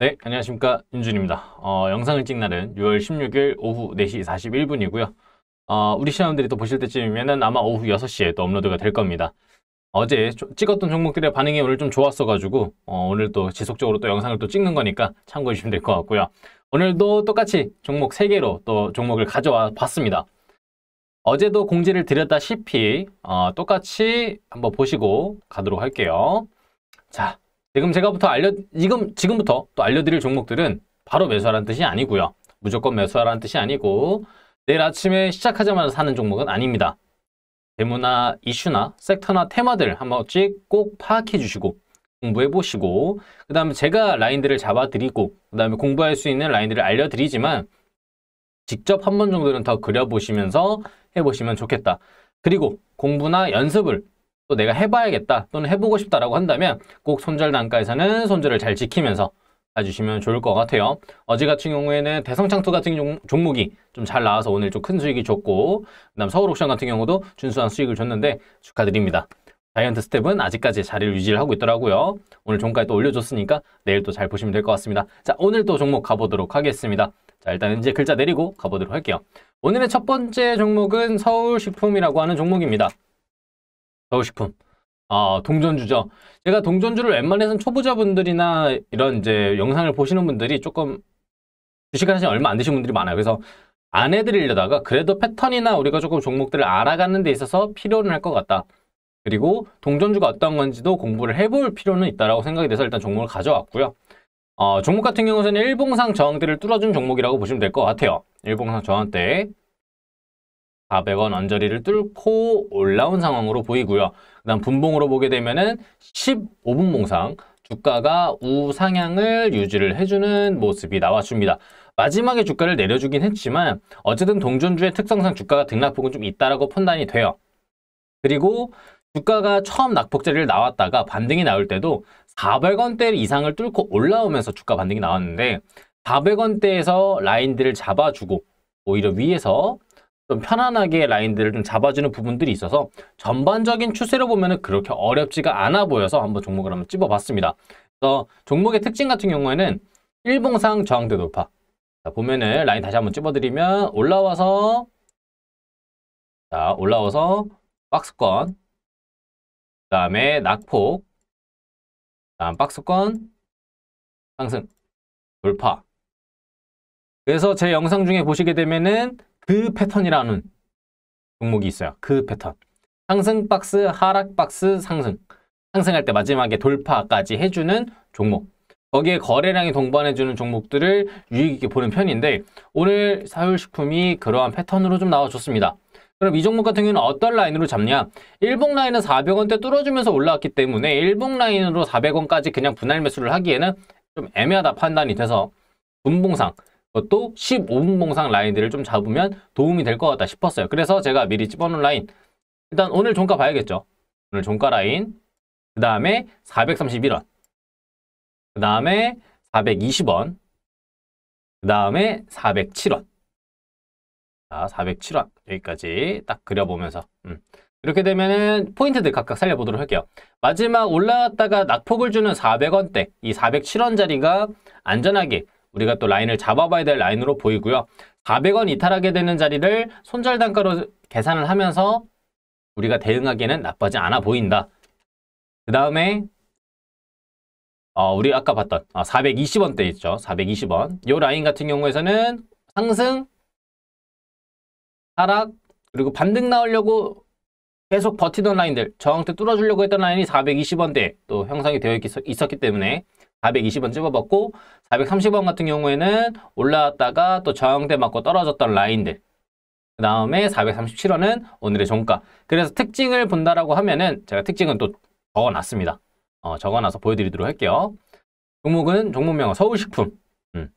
네, 안녕하십니까. 윤준입니다. 어, 영상을 찍는 날은 6월 16일 오후 4시 41분이고요. 어, 우리 시청자분들이 또 보실 때쯤이면 아마 오후 6시에 또 업로드가 될 겁니다. 어제 찍었던 종목들의 반응이 오늘 좀 좋았어가지고 어, 오늘 또 지속적으로 또 영상을 또 찍는 거니까 참고해 주시면 될 것 같고요. 오늘도 똑같이 종목 3개로 또 종목을 가져와 봤습니다. 어제도 공지를 드렸다시피 어, 똑같이 한번 보시고 가도록 할게요. 자, 지금 제가부터 알려 지금 지금부터 또 알려드릴 종목들은 바로 매수하라는 뜻이 아니고요. 무조건 매수하라는 뜻이 아니고 내일 아침에 시작하자마자 사는 종목은 아닙니다. 대문화 이슈나 섹터나 테마들 한 번씩 꼭 파악해 주시고 공부해 보시고 그 다음에 제가 라인들을 잡아드리고 그 다음에 공부할 수 있는 라인들을 알려드리지만 직접 한 번 정도는 더 그려보시면서 해보시면 좋겠다. 그리고 공부나 연습을 또 내가 해봐야겠다 또는 해보고 싶다라고 한다면 꼭 손절 단가에서는 손절을 잘 지키면서 봐주시면 좋을 것 같아요. 어제 같은 경우에는 대성창투 같은 종, 종목이 좀 잘 나와서 오늘 좀 큰 수익이 줬고 그다음 서울옥션 같은 경우도 준수한 수익을 줬는데 축하드립니다. 자이언트 스텝은 아직까지 자리를 유지를 하고 있더라고요. 오늘 종가에 또 올려줬으니까 내일 또 잘 보시면 될 것 같습니다. 자 오늘 또 종목 가보도록 하겠습니다. 자 일단 이제 글자 내리고 가보도록 할게요. 오늘의 첫 번째 종목은 서울식품이라고 하는 종목입니다. 가고싶품 어, 아, 동전주죠. 제가 동전주를 웬만해선 초보자분들이나 이런 이제 영상을 보시는 분들이 조금 주식을 하신 얼마 안 되신 분들이 많아요. 그래서 안 해드리려다가 그래도 패턴이나 우리가 조금 종목들을 알아가는 데 있어서 필요는 할 것 같다. 그리고 동전주가 어떤 건지도 공부를 해볼 필요는 있다라고 생각이 돼서 일단 종목을 가져왔고요. 어, 종목 같은 경우에는 일봉상 저항대를 뚫어준 종목이라고 보시면 될 것 같아요. 일봉상 저항대 400원 언저리를 뚫고 올라온 상황으로 보이고요. 그다음 분봉으로 보게 되면은 15분 봉상 주가가 우상향을 유지를 해주는 모습이 나왔습니다. 마지막에 주가를 내려주긴 했지만 어쨌든 동전주의 특성상 주가가 등락폭은 좀 있다라고 판단이 돼요. 그리고 주가가 처음 낙폭자리를 나왔다가 반등이 나올 때도 400원대 이상을 뚫고 올라오면서 주가 반등이 나왔는데 400원대에서 라인들을 잡아주고 오히려 위에서 좀 편안하게 라인들을 좀 잡아주는 부분들이 있어서 전반적인 추세로 보면 그렇게 어렵지가 않아 보여서 한번 종목을 한번 찝어봤습니다. 그래서 종목의 특징 같은 경우에는 일봉상 저항대 돌파. 자, 보면은 라인 다시 한번 찝어드리면 올라와서 자, 올라와서 박스권 그 다음에 낙폭 다음 박스권 상승 돌파 그래서 제 영상 중에 보시게 되면은 그 패턴이라는 종목이 있어요. 그 패턴. 상승 박스, 하락 박스, 상승. 상승할 때 마지막에 돌파까지 해주는 종목. 거기에 거래량이 동반해주는 종목들을 유익 있게 보는 편인데 오늘 사율식품이 그러한 패턴으로 좀 나와줬습니다. 그럼 이 종목 같은 경우는 어떤 라인으로 잡냐? 일봉 라인은 400원대 뚫어주면서 올라왔기 때문에 일봉 라인으로 400원까지 그냥 분할 매수를 하기에는 좀 애매하다 판단이 돼서 분봉상 것도 15분 봉상 라인들을 좀 잡으면 도움이 될 것 같다 싶었어요. 그래서 제가 미리 집어놓은 라인 일단 오늘 종가 봐야겠죠. 오늘 종가 라인 그 다음에 431원 그 다음에 420원 그 다음에 407원 자, 407원 여기까지 딱 그려보면서 음. 이렇게 되면은 포인트들 각각 살려보도록 할게요. 마지막 올라왔다가 낙폭을 주는 400원대 이 407원짜리가 안전하게 우리가 또 라인을 잡아봐야 될 라인으로 보이고요. 400원 이탈하게 되는 자리를 손절 단가로 계산을 하면서 우리가 대응하기에는 나쁘지 않아 보인다. 그 다음에 어, 우리 아까 봤던 420원대 아, 있죠. 420원. 이 라인 같은 경우에서는 상승, 하락, 그리고 반등 나오려고 계속 버티던 라인들, 저항대 뚫어주려고 했던 라인이 420원대 또 형성이 되어 있, 있었기 때문에 420원 찝어봤고 430원 같은 경우에는 올라왔다가 또 저항대 맞고 떨어졌던 라인들 그 다음에 437원은 오늘의 종가 그래서 특징을 본다라고 하면은 제가 특징은 또 적어놨습니다 어, 적어놔서 보여드리도록 할게요 종목은 종목명은 서울식품 음.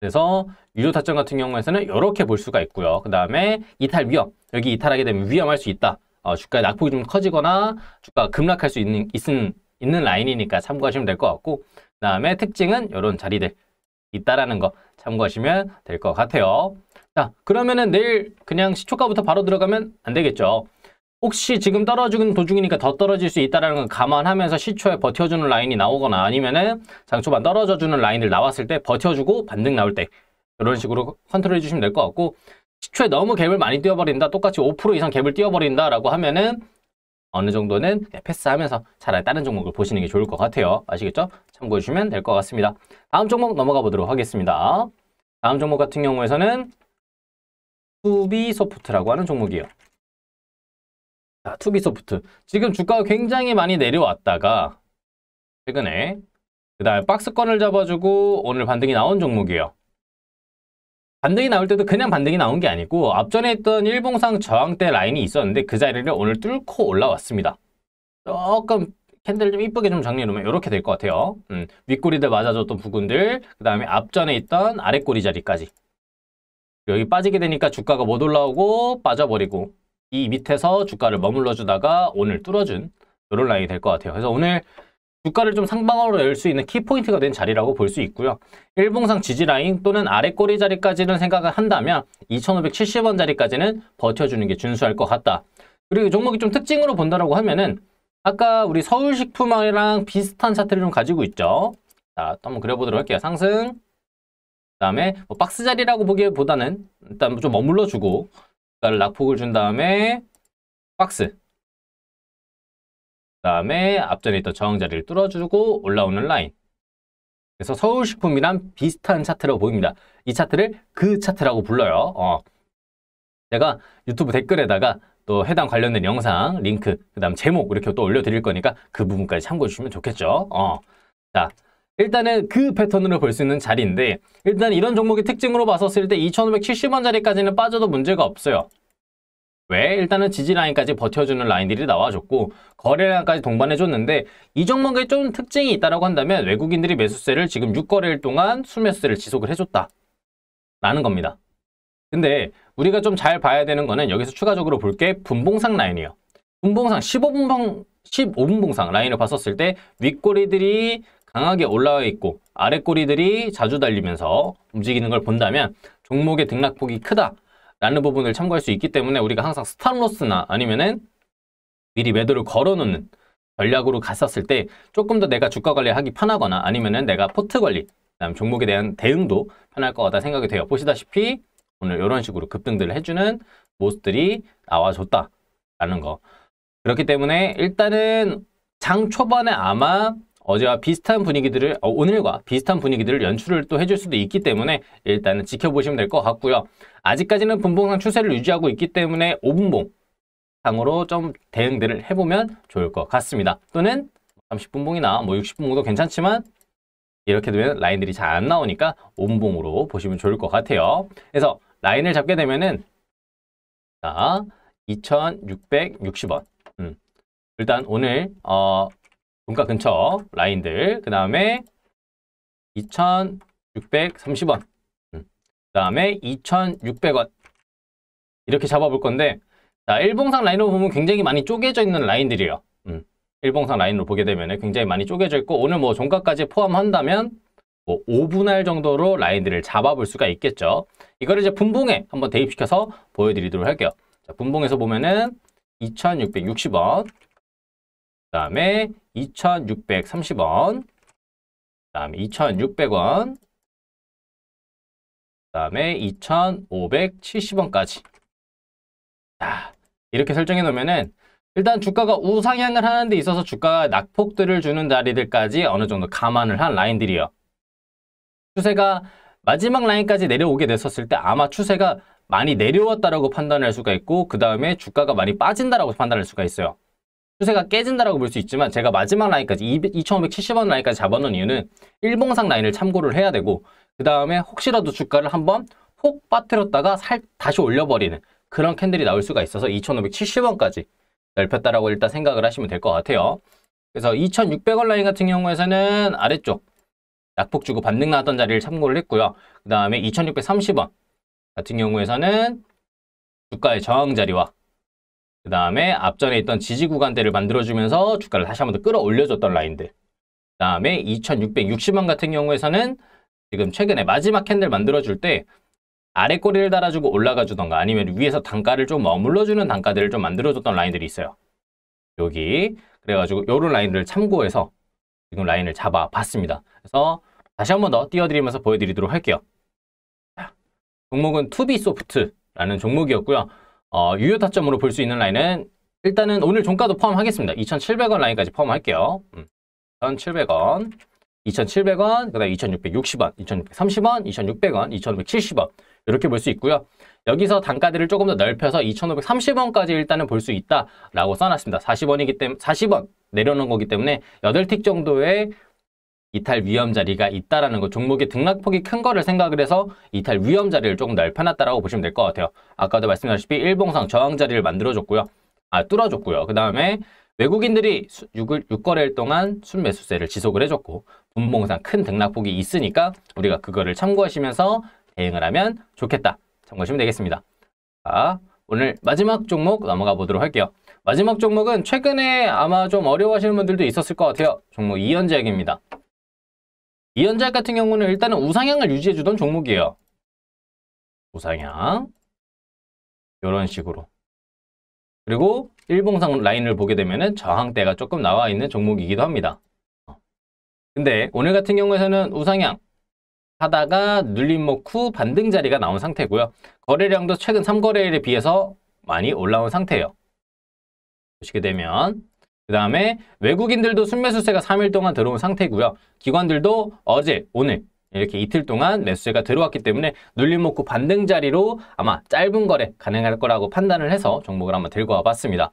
그래서 유료 타점 같은 경우에서는 이렇게 볼 수가 있고요 그 다음에 이탈 위험 여기 이탈하게 되면 위험할 수 있다 어, 주가의 낙폭이 좀 커지거나 주가가 급락할 수 있는, 있는 있는 라인이니까 참고하시면 될 것 같고 그 다음에 특징은 이런 자리들 있다라는 거 참고하시면 될 것 같아요. 자 그러면은 내일 그냥 시초가부터 바로 들어가면 안 되겠죠. 혹시 지금 떨어지는 도중이니까 더 떨어질 수 있다는 걸 감안하면서 시초에 버텨주는 라인이 나오거나 아니면은 장초반 떨어져주는 라인을 나왔을 때 버텨주고 반등 나올 때 이런 식으로 컨트롤 해주시면 될 것 같고 시초에 너무 갭을 많이 띄워버린다 똑같이 5% 이상 갭을 띄워버린다 라고 하면은 어느 정도는 패스하면서 차라리 다른 종목을 보시는 게 좋을 것 같아요. 아시겠죠? 참고해 주시면 될 것 같습니다. 다음 종목 넘어가 보도록 하겠습니다. 다음 종목 같은 경우에서는 투비소프트라고 하는 종목이에요. 자, 투비소프트. 지금 주가가 굉장히 많이 내려왔다가 최근에 그다음에 박스권을 잡아주고 오늘 반등이 나온 종목이에요. 반등이 나올 때도 그냥 반등이 나온 게 아니고 앞전에 있던 일봉상 저항대 라인이 있었는데 그 자리를 오늘 뚫고 올라왔습니다. 조금 캔들 좀 이쁘게 좀 정리해놓으면 이렇게 될 것 같아요. 음, 윗꼬리들 맞아줬던 부분들, 그 다음에 앞전에 있던 아랫꼬리 자리까지. 여기 빠지게 되니까 주가가 못 올라오고 빠져버리고 이 밑에서 주가를 머물러주다가 오늘 뚫어준 이런 라인이 될 것 같아요. 그래서 오늘 주가를 좀 상방으로 열 수 있는 키포인트가 된 자리라고 볼 수 있고요. 일봉상 지지라인 또는 아래 꼬리 자리까지는 생각을 한다면 2570원 자리까지는 버텨주는 게 준수할 것 같다. 그리고 종목이 좀 특징으로 본다라고 하면은 아까 우리 서울식품이랑 비슷한 차트를 좀 가지고 있죠. 자, 또 한번 그려보도록 할게요. 상승, 그 다음에 뭐 박스 자리라고 보기보다는 일단 좀 머물러주고 낙폭을준 다음에 박스, 그 다음에 앞전에 있던 저항 자리를 뚫어주고 올라오는 라인. 그래서 서울식품이랑 비슷한 차트라고 보입니다. 이 차트를 그 차트라고 불러요. 어. 제가 유튜브 댓글에다가 또 해당 관련된 영상, 링크, 그 다음 제목 이렇게 또 올려드릴 거니까 그 부분까지 참고해주시면 좋겠죠. 어. 자, 일단은 그 패턴으로 볼 수 있는 자리인데 일단 이런 종목의 특징으로 봤었을 때 2570원 자리까지는 빠져도 문제가 없어요. 왜? 일단은 지지라인까지 버텨주는 라인들이 나와줬고 거래량까지 동반해줬는데 이 종목의 좀 특징이 있다고 한다면 외국인들이 매수세를 지금 6거래일 동안 순매수세를 지속을 해줬다 라는 겁니다. 근데 우리가 좀 잘 봐야 되는 거는 여기서 추가적으로 볼 게 분봉상 라인이에요. 분봉상 15분봉 15분봉상 라인을 봤었을 때 윗꼬리들이 강하게 올라와 있고 아랫꼬리들이 자주 달리면서 움직이는 걸 본다면 종목의 등락폭이 크다 라는 부분을 참고할 수 있기 때문에 우리가 항상 스탑로스나 아니면은 미리 매도를 걸어놓는 전략으로 갔었을 때 조금 더 내가 주가 관리하기 편하거나 아니면은 내가 포트 관리, 그다음 종목에 대한 대응도 편할 것 같다 생각이 돼요. 보시다시피 오늘 이런 식으로 급등들을 해주는 모습들이 나와줬다라는 거. 그렇기 때문에 일단은 장 초반에 아마 어제와 비슷한 분위기들을 어, 오늘과 비슷한 분위기들을 연출을 또 해줄 수도 있기 때문에 일단은 지켜보시면 될 것 같고요. 아직까지는 분봉상 추세를 유지하고 있기 때문에 5분봉 상으로 좀 대응들을 해보면 좋을 것 같습니다. 또는 30분봉이나 뭐 60분봉도 괜찮지만 이렇게 되면 라인들이 잘 안 나오니까 5분봉으로 보시면 좋을 것 같아요. 그래서 라인을 잡게 되면은 자 2660원 음. 일단 오늘 어, 종가 근처 라인들 그 다음에 2,630원 음. 그 다음에 2,600원 이렇게 잡아볼 건데 자 일봉상 라인으로 보면 굉장히 많이 쪼개져 있는 라인들이에요 음. 일봉상 라인으로 보게 되면 굉장히 많이 쪼개져 있고 오늘 뭐 종가까지 포함한다면 뭐 5분할 정도로 라인들을 잡아볼 수가 있겠죠 이거를 이제 분봉에 한번 대입시켜서 보여드리도록 할게요 자, 분봉에서 보면은 2,660원 그 다음에 2630원, 그 다음에 2600원, 그 다음에 2570원까지. 자, 이렇게 설정해 놓으면은 일단 주가가 우상향을 하는 데 있어서 주가가 낙폭들을 주는 자리들까지 어느 정도 감안을 한라인들이요 추세가 마지막 라인까지 내려오게 됐었을 때 아마 추세가 많이 내려왔다라고 판단할 수가 있고 그 다음에 주가가 많이 빠진다라고 판단할 수가 있어요. 추세가 깨진다라고 볼 수 있지만 제가 마지막 라인까지 2,570원 라인까지 잡아놓은 이유는 일봉상 라인을 참고를 해야 되고 그 다음에 혹시라도 주가를 한번 혹 빠뜨렸다가 살 다시 올려버리는 그런 캔들이 나올 수가 있어서 2,570원까지 넓혔다라고 일단 생각을 하시면 될 것 같아요. 그래서 2,600원 라인 같은 경우에서는 아래쪽 낙폭 주고 반등 나왔던 자리를 참고를 했고요. 그 다음에 2,630원 같은 경우에서는 주가의 저항 자리와 그 다음에 앞전에 있던 지지 구간대를 만들어주면서 주가를 다시 한번 더 끌어올려줬던 라인들. 그 다음에 2 6 6 0만 같은 경우에서는 지금 최근에 마지막 캔들 만들어줄 때 아래 꼬리를 달아주고 올라가주던가 아니면 위에서 단가를 좀 머물러주는 단가들을 좀 만들어줬던 라인들이 있어요. 여기 그래가지고 요런 라인을 참고해서 지금 라인을 잡아봤습니다. 그래서 다시 한번 더 띄워드리면서 보여드리도록 할게요. 종목은 투비소프트라는 종목이었고요. 어, 유효 타점으로 볼 수 있는 라인은 일단은 오늘 종가도 포함하겠습니다. 2,700원 라인까지 포함할게요. 음, 1,700원, 2,700원, 그다음 2,660원, 2,630원, 2,600원, 2,570원 이렇게 볼 수 있고요. 여기서 단가들을 조금 더 넓혀서 2,530원까지 일단은 볼 수 있다라고 써놨습니다. 40원이기 때문에 40원 내려놓은 거기 때문에 8틱 정도의 이탈 위험 자리가 있다라는 거 종목의 등락폭이 큰 거를 생각을 해서 이탈 위험 자리를 조금 넓혀놨다라고 보시면 될 것 같아요. 아까도 말씀드렸다시피 일봉상 저항 자리를 만들어줬고요. 아 뚫어줬고요. 그 다음에 외국인들이 6일, 6거래일 동안 순매수세를 지속을 해줬고 분봉상 큰 등락폭이 있으니까 우리가 그거를 참고하시면서 대응을 하면 좋겠다. 참고하시면 되겠습니다. 자, 오늘 마지막 종목 넘어가 보도록 할게요. 마지막 종목은 최근에 아마 좀 어려워하시는 분들도 있었을 것 같아요. 종목 이현제약입니다. 이연자 같은 경우는 일단은 우상향을 유지해주던 종목이에요. 우상향 이런 식으로 그리고 일봉상 라인을 보게 되면 은 저항대가 조금 나와 있는 종목이기도 합니다. 어. 근데 오늘 같은 경우에는 우상향 하다가 눌림목 후 반등 자리가 나온 상태고요. 거래량도 최근 3거래일에 비해서 많이 올라온 상태예요. 보시게 되면 그 다음에 외국인들도 순매수세가 3일 동안 들어온 상태고요. 기관들도 어제, 오늘 이렇게 이틀 동안 매수세가 들어왔기 때문에 눌림 먹고 반등 자리로 아마 짧은 거래 가능할 거라고 판단을 해서 종목을 한번 들고 와봤습니다.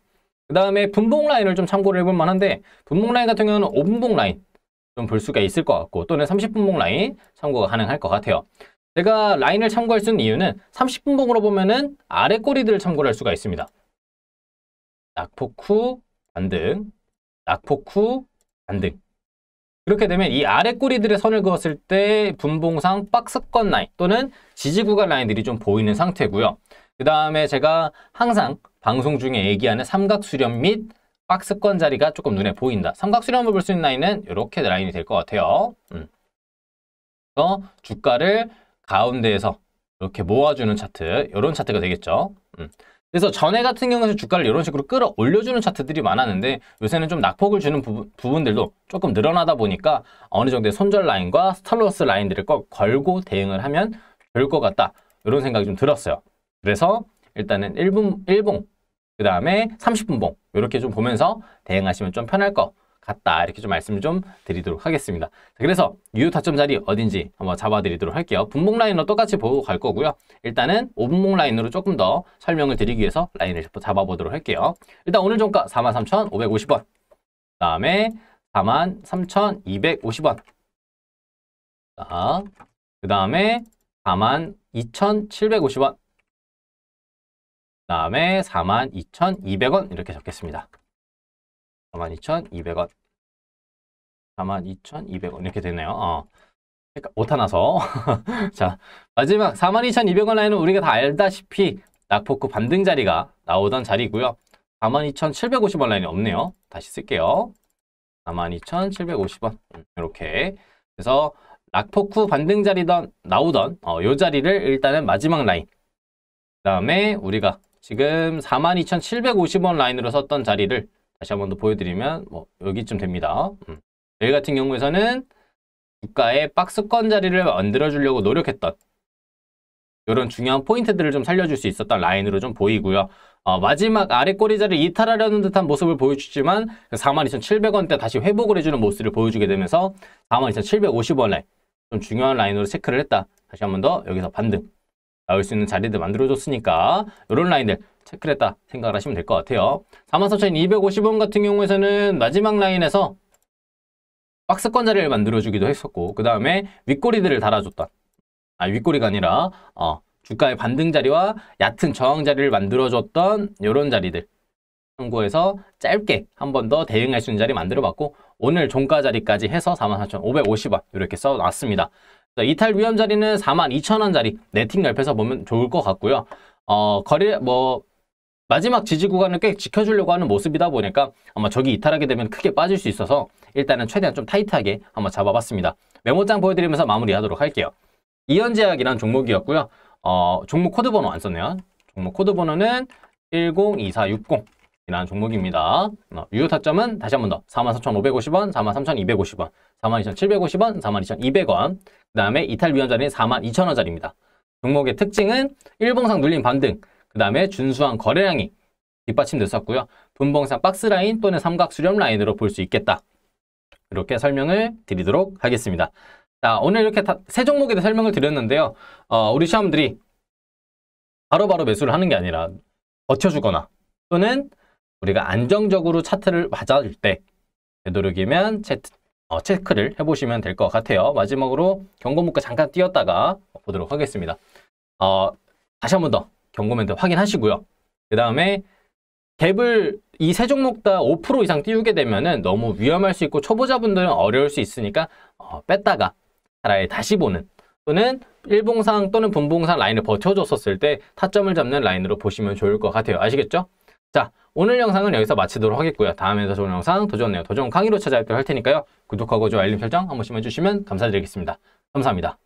그 다음에 분봉 라인을 좀 참고를 해볼 만한데 분봉 라인 같은 경우는 5분봉 라인 좀 볼 수가 있을 것 같고 또는 30분봉 라인 참고가 가능할 것 같아요. 제가 라인을 참고할 수 있는 이유는 30분봉으로 보면은 아래 꼬리들을 참고할 수가 있습니다. 낙폭 후 반등, 낙폭 후 반등. 이렇게 되면 이 아래 꼬리들의 선을 그었을 때 분봉상 박스권 라인 또는 지지 구간 라인들이 좀 보이는 상태고요. 그 다음에 제가 항상 방송 중에 얘기하는 삼각수렴 및 박스권 자리가 조금 눈에 보인다. 삼각수렴을 볼 수 있는 라인은 이렇게 라인이 될 것 같아요. 음. 그래서 주가를 가운데에서 이렇게 모아주는 차트, 이런 차트가 되겠죠. 음. 그래서 전에 같은 경우는 주가를 이런 식으로 끌어올려주는 차트들이 많았는데 요새는 좀 낙폭을 주는 부분, 부분들도 조금 늘어나다 보니까 어느 정도의 손절 라인과 스탈로스 라인들을 꼭 걸고 대응을 하면 좋을 것 같다. 이런 생각이 좀 들었어요. 그래서 일단은 1분, 1봉, 그 다음에 30분봉 이렇게 좀 보면서 대응하시면 좀 편할 것 같다 이렇게 좀 말씀을 좀 드리도록 하겠습니다. 그래서 유효 타점 자리 어딘지 한번 잡아드리도록 할게요. 분봉 라인으로 똑같이 보고 갈 거고요. 일단은 5분봉 라인으로 조금 더 설명을 드리기 위해서 라인을 잡아보도록 할게요. 일단 오늘 종가 43,550원 그 다음에 43,250원 그 다음에 42,750원 그 다음에 42,200원 이렇게 적겠습니다. 42,200원 42,200원 이렇게 되네요 어. 그러니까 오타나서 자 마지막 42,200원 라인은 우리가 다 알다시피 낙폭후 반등 자리가 나오던 자리고요 42,750원 라인이 없네요 다시 쓸게요 42,750원 이렇게 음, 그래서 낙폭후 반등 자리던 나오던 어, 요 자리를 일단은 마지막 라인 그 다음에 우리가 지금 42,750원 라인으로 썼던 자리를 다시 한 번 더 보여드리면 뭐 여기쯤 됩니다. 음. 여기 같은 경우에서는 주가의 박스권 자리를 만들어주려고 노력했던 이런 중요한 포인트들을 좀 살려줄 수 있었던 라인으로 좀 보이고요. 어, 마지막 아래 꼬리자를 이탈하려는 듯한 모습을 보여주지만 42,700원대 그 다시 회복을 해주는 모습을 보여주게 되면서 42,750원에 좀 중요한 라인으로 체크를 했다. 다시 한 번 더 여기서 반등. 나올 수 있는 자리들 만들어줬으니까 이런 라인들 체크를 했다 생각을 하시면 될 것 같아요. 43,250원 같은 경우에는 마지막 라인에서 박스권 자리를 만들어주기도 했었고 그 다음에 윗꼬리들을 달아줬던 아 윗꼬리가 아니라 어, 주가의 반등 자리와 얕은 저항 자리를 만들어줬던 이런 자리들 참고해서 짧게 한 번 더 대응할 수 있는 자리 만들어봤고 오늘 종가 자리까지 해서 4 4 5 5 0원 이렇게 써놨습니다. 자, 이탈 위험 자리는 42,000원짜리 네팅 넓혀서 보면 좋을 것 같고요. 어, 거리, 뭐, 마지막 지지 구간을 꽤 지켜주려고 하는 모습이다 보니까 아마 저기 이탈하게 되면 크게 빠질 수 있어서 일단은 최대한 좀 타이트하게 한번 잡아봤습니다. 메모장 보여드리면서 마무리하도록 할게요. 이현제약이란 종목이었고요. 어, 종목 코드 번호 안 썼네요. 종목 코드 번호는 102460 이라는 종목입니다. 어, 유효 타점은 다시 한 번 더 44,550원, 43,250원 42,750원, 42,200원, 그 다음에 이탈 위원자리는 42,000원짜리입니다. 종목의 특징은 일봉상 눌림 반등, 그 다음에 준수한 거래량이 뒷받침됐었고요. 분봉상 박스라인 또는 삼각수렴 라인으로 볼 수 있겠다. 이렇게 설명을 드리도록 하겠습니다. 자, 오늘 이렇게 세 종목에 대해 설명을 드렸는데요. 어, 우리 시험들이 바로바로 바로 매수를 하는 게 아니라 버텨주거나 또는 우리가 안정적으로 차트를 맞아줄 때 되도록이면 어, 체크를 해보시면 될 것 같아요. 마지막으로 경고문과 잠깐 띄었다가 보도록 하겠습니다. 어, 다시 한 번 더 경고멘트 확인하시고요. 그 다음에 갭을 이 세 종목 다 5% 이상 띄우게 되면 너무 위험할 수 있고 초보자분들은 어려울 수 있으니까 어, 뺐다가 차라리 다시 보는 또는 일봉상 또는 분봉상 라인을 버텨줬었을 때 타점을 잡는 라인으로 보시면 좋을 것 같아요. 아시겠죠? 자, 오늘 영상은 여기서 마치도록 하겠고요. 다음에 더 좋은 영상, 더 좋은 내용, 더 좋은 강의로 찾아뵙도록 할 테니까요. 구독하고 좋아요, 알림 설정 한 번씩 만 해주시면 감사드리겠습니다. 감사합니다.